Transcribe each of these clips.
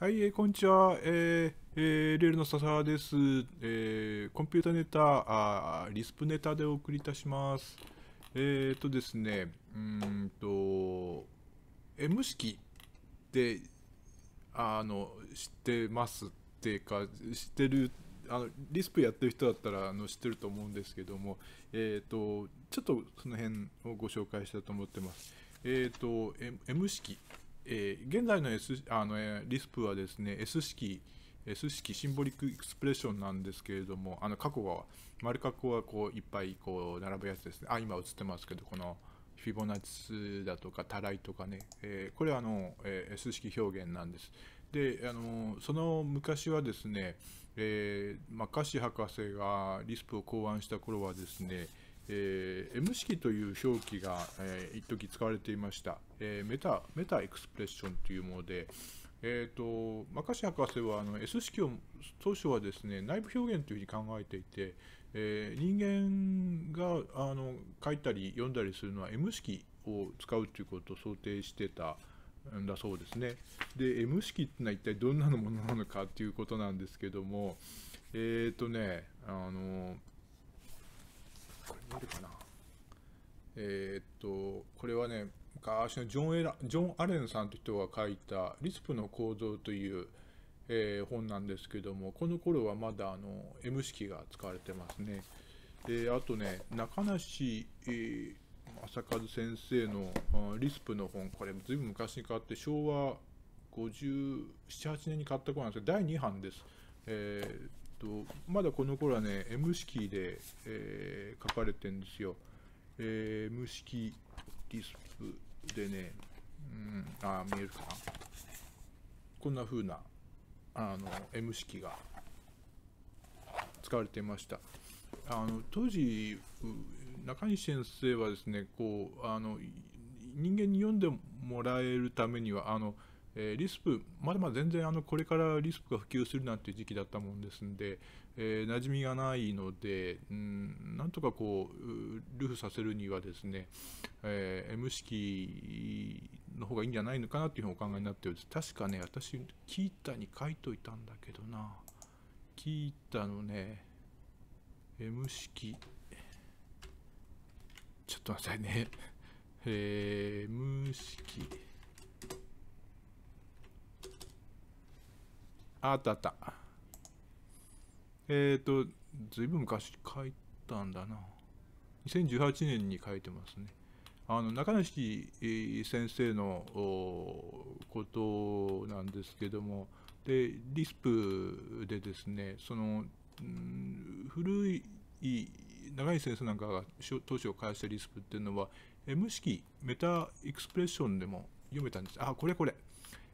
はい、えー、こんにちは。えーえー、レールの笹です、えー。コンピュータネタあ、リスプネタでお送りいたします。えー、っとですね、うんと、M 式ってあの知ってますっていうか、知ってる、あのリスプやってる人だったらあの知ってると思うんですけども、えー、と、ちょっとその辺をご紹介したいと思ってます。えー、と、M, M 式えー、現在の,、S、あの、えー、リスプはですね S 式 S 式シンボリックエクスプレッションなんですけれどもあの過去は丸過去はこういっぱいこう並ぶやつですねあ今映ってますけどこのフィボナッチ数だとかたらいとかね、えー、これはあの、えー、S 式表現なんですであのその昔はですね、えーまあ、カシ博士がリスプを考案した頃はですねえー、M 式という表記が、えー、一時使われていました、えー、メタメタエクスプレッションというもので、えーと、マカシ博士はあの S 式を当初はですね内部表現というふうに考えていて、えー、人間があの書いたり読んだりするのは M 式を使うということを想定してたんだそうですね。で M 式ってのは一体どんなものなのかということなんですけどもえっ、ー、とねあのこれるかなえー、っと、これはね、昔のジョンエラジョン・アレンさんという人が書いた「リスプの構造」という、えー、本なんですけどもこの頃はまだあの M 式が使われてますね。であとね中梨、えー、正和先生のリスプの本これずいぶん昔に買って昭和578年に買った子なんですけど第2版です。えーと、まだこの頃はね、M 式で、えー、書かれてるんですよ。えー、M 式ディスプでね、うん、あ、見えるかな。こんな風な、あの、M 式が使われてました。あの当時、中西先生はですねこうあの人間に読んでもらえるためにはあのえー、リスプ、まだまだ全然あのこれからリスプが普及するなんていう時期だったもんですんで、えー、馴染みがないので、うん、なんとかこう、ルフさせるにはですね、えー、M 式の方がいいんじゃないのかなというふうにお考えになっておりです。確かね、私、キータに書いといたんだけどな、キータのね、M 式、ちょっと待ってね、え ー、M 式。あったあった。えっ、ー、と、ずいぶん昔書いたんだな。2018年に書いてますね。あの中西先生のことなんですけども、で、リスプでですね、その、うん、古い長い先生なんかが当初を返したリスプっていうのは M 式メタエクスプレッションでも読めたんですあこれこれ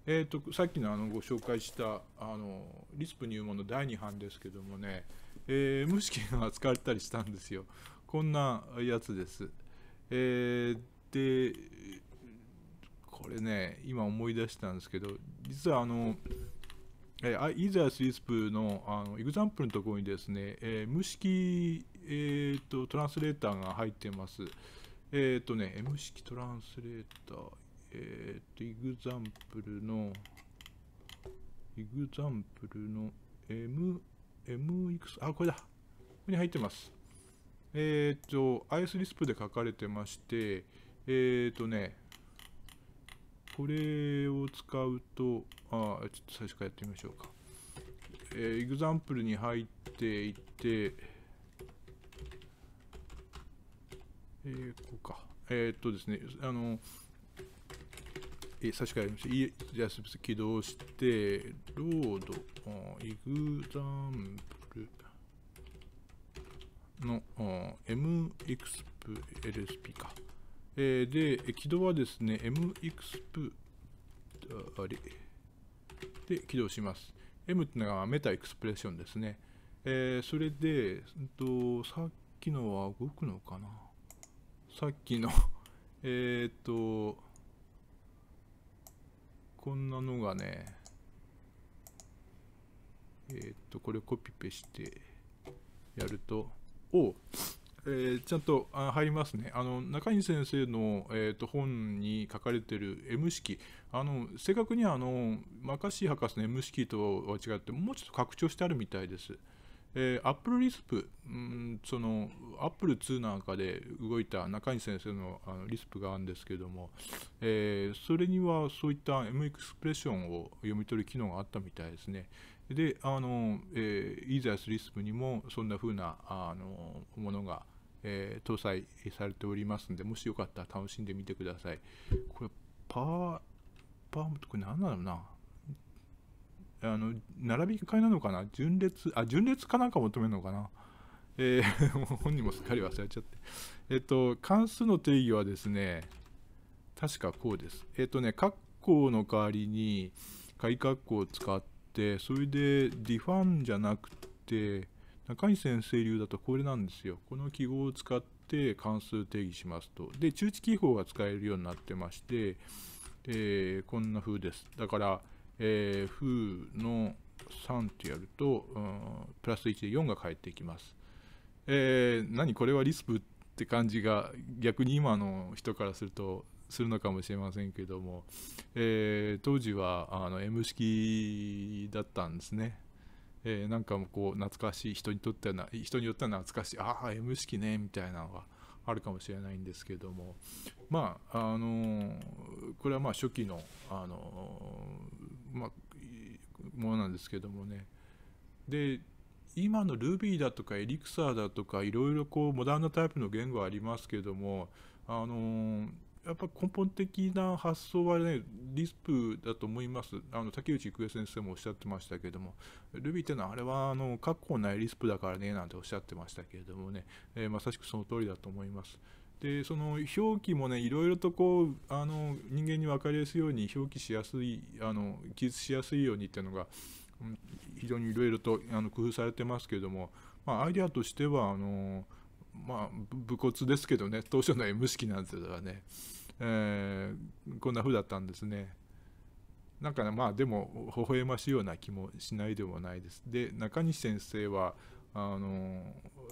えーと、さっきのあのご紹介したあのリスプ入門の第2版ですけどもね、えー、無試験が使われたりしたんですよ。こんなやつです。えー、で、これね、今思い出したんですけど、実はあの、えー、イーザースリスプのあのエグザンプルのところにですね、えー、無式、えーと、とトランスレーターが入ってます。えっ、ー、とね、M 式トランスレーター、えー、っと、イグザンプルの、イグザンプルの M、M いくつあ、これだ。ここに入ってます。えー、っと、アイスリスプで書かれてまして、えー、っとね、これを使うと、あ、ちょっと最初からやってみましょうか。えー、イグザンプルに入っていて、えー、こうか。えー、っとですね、あの、え差し替えました。イジャス起動して、ロード、イグザンプルの MEXPLSP か。えー、で、起動はですね、MEXP、あれで起動します。M っていうのがメタエクスプレッションですね。えー、それで、と、さっきのは動くのかなさっきのえっと、こんなのがね、えー、っと、これコピペしてやると、おえー、ちゃんと入りますね。あの中西先生の、えーと、と本に書かれてる M 式、あの正確にはあのマカシー博士の M 式とは違って、もうちょっと拡張してあるみたいです。えー、Apple l i ん、そのアップル2なんかで動いた中西先生のあのリスプがあるんですけれども、えー、それにはそういった M エクスプレッションを読み取る機能があったみたいですね。で、あの、えー、イーザースリスプにもそんな風なあのものが、えー、搭載されておりますので、もしよかったら楽しんでみてください。これ、パワー、パー、これ何なのなあの、並び替えなのかな順列、あ、順列かなんか求めるのかなえー、も う本人もすっかり忘れちゃって。えっと、関数の定義はですね、確かこうです。えっとね、括弧の代わりに、仮括弧を使って、それで、ディファンじゃなくて、中西先生流だとこれなんですよ。この記号を使って関数定義しますと。で、中置記法が使えるようになってまして、えー、こんな風です。だから、えー、の3ってやると、うん、プラス1で4が返ってきます。えー、何これはリスプって感じが逆に今の人からするとするのかもしれませんけども、えー、当時はあの M 式だったんですね。えー、なんかもこう懐かしい人にとってはな人によっては懐かしいああ M 式ねみたいなのがあるかもしれないんですけどもまああのー、これはまあ初期の、あのまあ、ものなんですけどもねで今の Ruby だとか Elixir だとかいろいろこうモダンなタイプの言語はありますけどもあのー、やっぱ根本的な発想はね、リスプだと思います。あの、竹内育恵先生もおっしゃってましたけども、Ruby ってのはあれは、あの、確固ないリスプだからね、なんておっしゃってましたけれどもね、えー、まさしくその通りだと思います。でその表記もねいろいろとこうあの人間に分かりやすいように表記しやすいあの記述しやすいようにっていうのが、うん、非常にいろいろとあの工夫されてますけども、まあ、アイデアとしてはあの、まあ、武骨ですけどね当初の M 式なんていうのはね、えー、こんな風だったんですね。なんかねまあでも微笑ましいような気もしないでもないです。で中西先生はあの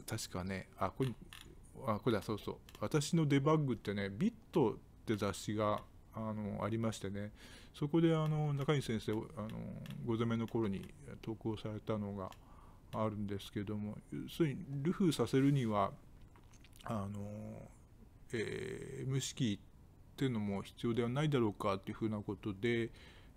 確かねあこれあ、これだ、そうそう。私のデバッグってね、ビットって雑誌があのありましてね、そこであの中西先生、あのご攻めの頃に投稿されたのがあるんですけども、要するに、ルフさせるには、あの、えー、無識っていうのも必要ではないだろうかっていうふうなことで、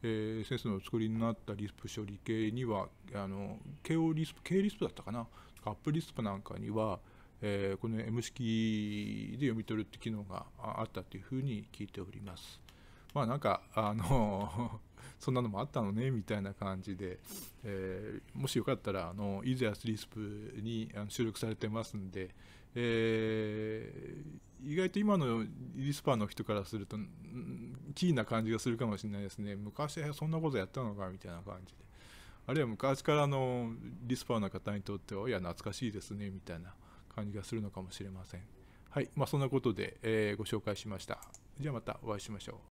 えー、先生のお作りになったリスプ処理系にはあの KO リスプ K リスプだったかなアップリスプなんかにはえー、この M 式で読み取るって機能があったというふうに聞いております。まあなんか、あの そんなのもあったのねみたいな感じで、えー、もしよかったら、あのイ s ヤスリスプに収録されてますんで、えー、意外と今のリスパーの人からすると、キーな感じがするかもしれないですね。昔そんなことやったのかみたいな感じで。あるいは昔からのリスパーの方にとっては、いや、懐かしいですねみたいな。感じがするのかもしれません。はい。まあ、そんなことで、えー、ご紹介しました。じゃあまたお会いしましょう。